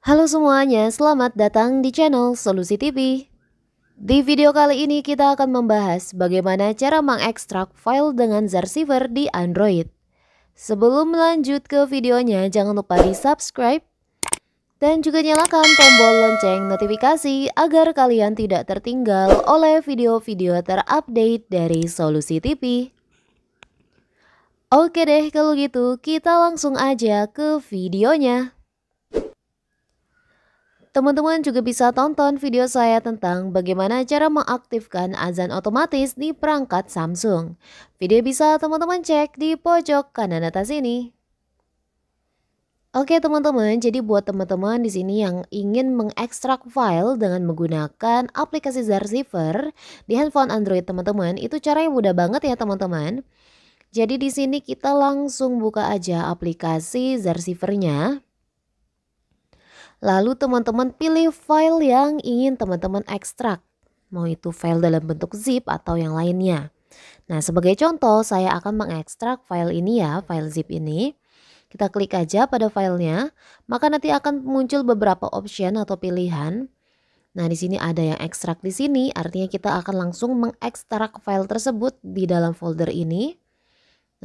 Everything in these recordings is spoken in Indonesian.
Halo semuanya, selamat datang di channel Solusi TV. Di video kali ini kita akan membahas bagaimana cara mengekstrak file dengan Zarsiver di Android. Sebelum lanjut ke videonya, jangan lupa di subscribe dan juga nyalakan tombol lonceng notifikasi agar kalian tidak tertinggal oleh video-video terupdate dari Solusi TV. Oke deh kalau gitu kita langsung aja ke videonya. Teman-teman juga bisa tonton video saya tentang bagaimana cara mengaktifkan azan otomatis di perangkat Samsung. Video bisa teman-teman cek di pojok kanan atas ini. Oke teman-teman, jadi buat teman-teman di sini yang ingin mengekstrak file dengan menggunakan aplikasi Zarziver di handphone Android teman-teman, itu caranya mudah banget ya teman-teman. Jadi di sini kita langsung buka aja aplikasi Zarzivernya. nya Lalu teman-teman pilih file yang ingin teman-teman ekstrak, mau itu file dalam bentuk zip atau yang lainnya. Nah, sebagai contoh saya akan mengekstrak file ini ya, file zip ini. Kita klik aja pada filenya, maka nanti akan muncul beberapa option atau pilihan. Nah, di sini ada yang ekstrak di sini, artinya kita akan langsung mengekstrak file tersebut di dalam folder ini.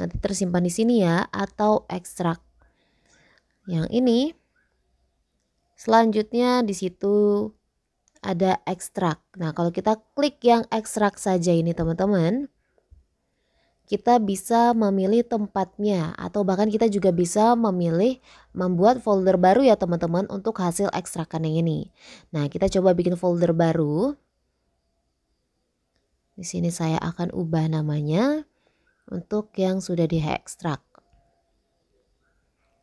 Nanti tersimpan di sini ya, atau ekstrak. Yang ini Selanjutnya di situ ada ekstrak. Nah, kalau kita klik yang ekstrak saja ini teman-teman, kita bisa memilih tempatnya atau bahkan kita juga bisa memilih membuat folder baru ya teman-teman untuk hasil ekstrakan yang ini. Nah, kita coba bikin folder baru. Di sini saya akan ubah namanya untuk yang sudah diekstrak.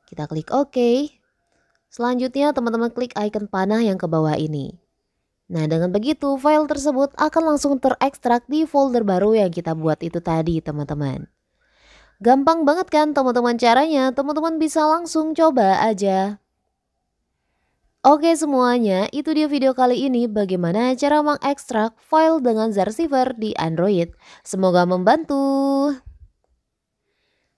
Kita klik OK. Selanjutnya teman-teman klik icon panah yang ke bawah ini. Nah dengan begitu file tersebut akan langsung terekstrak di folder baru yang kita buat itu tadi teman-teman. Gampang banget kan teman-teman caranya, teman-teman bisa langsung coba aja. Oke semuanya, itu dia video kali ini bagaimana cara mengekstrak file dengan Zarsiver di Android. Semoga membantu.